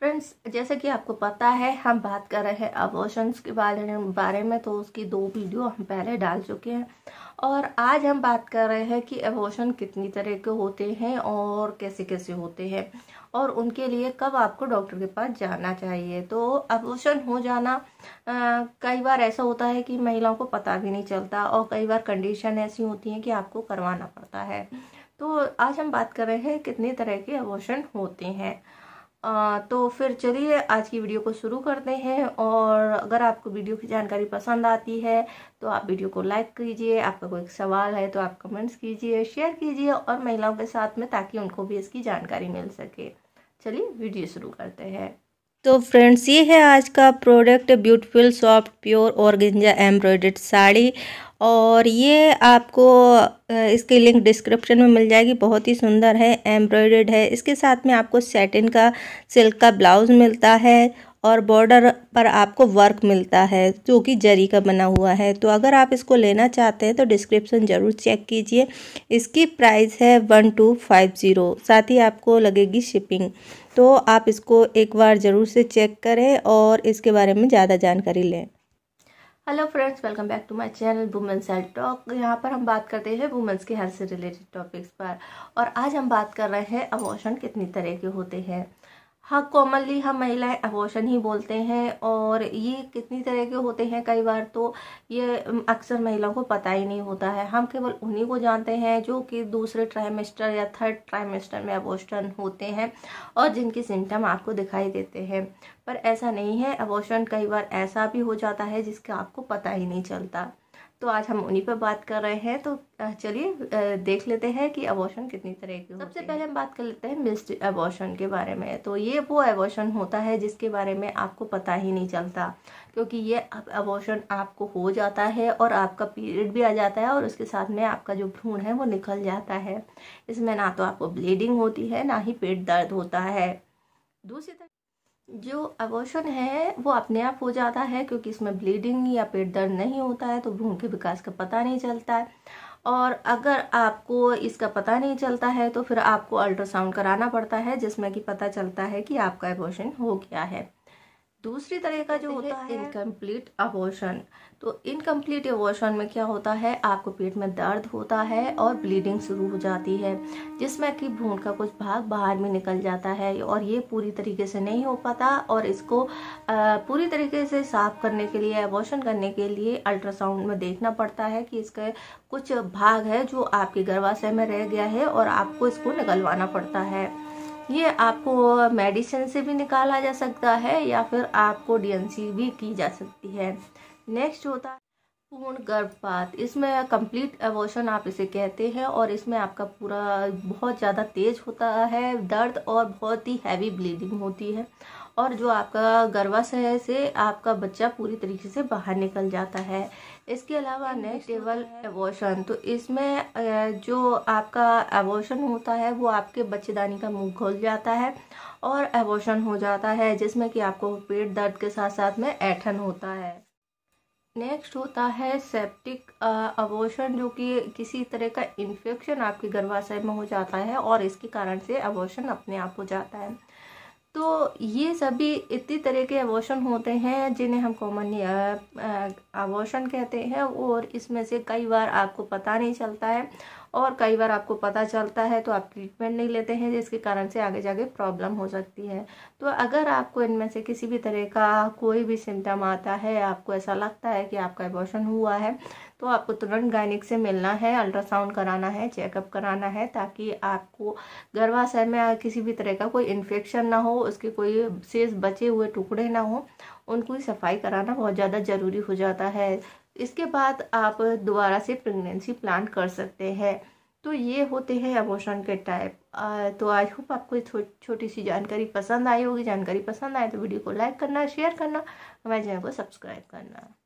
friends जैसे कि आपको पता है हम बात कर रहे हैं अबॉर्शंस के बारे में बारे में तो उसकी दो वीडियो हम पहले डाल चुके हैं और आज हम बात कर रहे हैं कि अबॉर्शन कितनी तरह के होते हैं और कैसे कैसे होते हैं और उनके लिए कब आपको डॉक्टर के पास जाना चाहिए तो अबॉर्शन हो जाना कई बार ऐसा होता है कि महिलाओं को पता भी नहीं चलता और कई बार कंडीशन ऐसी होती हैं कि आपको करवाना पड़ता है तो आज हम बात कर रहे हैं कितनी तरह के अबॉर्शन होते हैं तो फिर चलिए आज की वीडियो को शुरू करते हैं और अगर आपको वीडियो की जानकारी पसंद आती है तो आप वीडियो को लाइक कीजिए आपका कोई सवाल है तो आप कमेंट्स कीजिए शेयर कीजिए और महिलाओं के साथ में ताकि उनको भी इसकी जानकारी मिल सके चलिए वीडियो शुरू करते हैं तो फ्रेंड्स ये है आज का प्रोडक्ट ब्यूटीफुल सॉफ्ट प्योर और एम्ब्रॉयडेड साड़ी और ये आपको इसकी लिंक डिस्क्रिप्शन में मिल जाएगी बहुत ही सुंदर है एम्ब्रॉयडेड है इसके साथ में आपको सेटिन का सिल्क का ब्लाउज़ मिलता है और बॉर्डर पर आपको वर्क मिलता है जो कि जरी का बना हुआ है तो अगर आप इसको लेना चाहते हैं तो डिस्क्रिप्शन ज़रूर चेक कीजिए इसकी प्राइस है वन टू फाइव ज़ीरो साथ ही आपको लगेगी शिपिंग तो आप इसको एक बार ज़रूर से चेक करें और इसके बारे में ज़्यादा जानकारी लें hello friends welcome back to my channel women's health talk यहाँ पर हम बात करते हैं वुमेंस के हेल्थ से रिलेटेड टॉपिक्स पर और आज हम बात कर रहे हैं अबॉर्शन कितनी तरह के होते हैं हाँ कॉमनली हम हाँ, महिलाएं अबॉर्शन ही बोलते हैं और ये कितनी तरह के होते हैं कई बार तो ये अक्सर महिलाओं को पता ही नहीं होता है हम केवल उन्हीं को जानते हैं जो कि दूसरे ट्राइमेस्टर या थर्ड ट्राइमेस्टर में अबॉर्शन होते हैं और जिनके सिम्टम आपको दिखाई देते हैं पर ऐसा नहीं है अबॉर्शन कई बार ऐसा भी हो जाता है जिसका आपको पता ही नहीं चलता तो आज हम उन्हीं पर बात कर रहे हैं तो चलिए देख लेते हैं कि अबॉर्शन कितनी तरह की सबसे पहले हम बात कर लेते हैं मिस्ड अबॉर्शन के बारे में तो ये वो अबॉर्शन होता है जिसके बारे में आपको पता ही नहीं चलता क्योंकि ये अबॉर्शन आपको हो जाता है और आपका पीरियड भी आ जाता है और उसके साथ में आपका जो भ्रूण है वो निकल जाता है इसमें ना तो आपको ब्लीडिंग होती है ना ही पेट दर्द होता है दूसरी तरफ जो अबोशन है वो अपने आप हो जाता है क्योंकि इसमें ब्लीडिंग या पेट दर्द नहीं होता है तो भ्रूण के विकास का पता नहीं चलता है और अगर आपको इसका पता नहीं चलता है तो फिर आपको अल्ट्रासाउंड कराना पड़ता है जिसमें कि पता चलता है कि आपका एबोशन हो गया है दूसरी तरह का जो होता है इनकम्प्लीट अबोशन तो इनकम्प्लीट अबॉर्शन में क्या होता है आपको पेट में दर्द होता है और ब्लीडिंग शुरू हो जाती है जिसमें कि भ्रूण का कुछ भाग बाहर में निकल जाता है और ये पूरी तरीके से नहीं हो पाता और इसको पूरी तरीके से साफ करने के लिए अबॉर्शन करने के लिए अल्ट्रासाउंड में देखना पड़ता है कि इसका कुछ भाग है जो आपके गर्भाशय में रह गया है और आपको इसको निकलवाना पड़ता है ये आपको मेडिसिन से भी निकाला जा सकता है या फिर आपको डीएनसी भी की जा सकती है नेक्स्ट होता है पूर्ण गर्भपात इसमें कंप्लीट एवोशन आप इसे कहते हैं और इसमें आपका पूरा बहुत ज़्यादा तेज होता है दर्द और बहुत ही हैवी ब्लीडिंग होती है और जो आपका गर्भाशय से आपका बच्चा पूरी तरीके से बाहर निकल जाता है इसके अलावा नेक्स्ट टेबल एवोशन तो इसमें जो आपका एवोशन होता है वो आपके बच्चेदानी का मुंह खोल जाता है और एवोशन हो जाता है जिसमें कि आपको पेट दर्द के साथ साथ में ऐठन होता है नेक्स्ट होता है सेप्टिक अबोशन जो कि किसी तरह का इन्फेक्शन आपके गर्भाशय में हो जाता है और इसके कारण से अबोशन अपने आप हो जाता है तो ये सभी इतनी तरह के अबोशन होते हैं जिन्हें हम कॉमनली अबोशन कहते हैं और इसमें से कई बार आपको पता नहीं चलता है और कई बार आपको पता चलता है तो आप ट्रीटमेंट नहीं लेते हैं जिसके कारण से आगे जाके प्रॉब्लम हो सकती है तो अगर आपको इनमें से किसी भी तरह का कोई भी सिम्टम आता है आपको ऐसा लगता है कि आपका एबॉर्शन हुआ है तो आपको तुरंत गायनिक से मिलना है अल्ट्रासाउंड कराना है चेकअप कराना है ताकि आपको गर्भाशय में किसी भी तरह का कोई इन्फेक्शन ना हो उसके कोई शेष बचे हुए टुकड़े ना हो उनको सफाई कराना बहुत ज़्यादा ज़रूरी हो जाता है इसके बाद आप दोबारा से प्रेगनेंसी प्लान कर सकते हैं तो ये होते हैं अबॉर्शन के टाइप तो आई होप आपको छो, छोटी सी जानकारी पसंद आई होगी जानकारी पसंद आए तो वीडियो को लाइक करना शेयर करना हमारे चैनल को सब्सक्राइब करना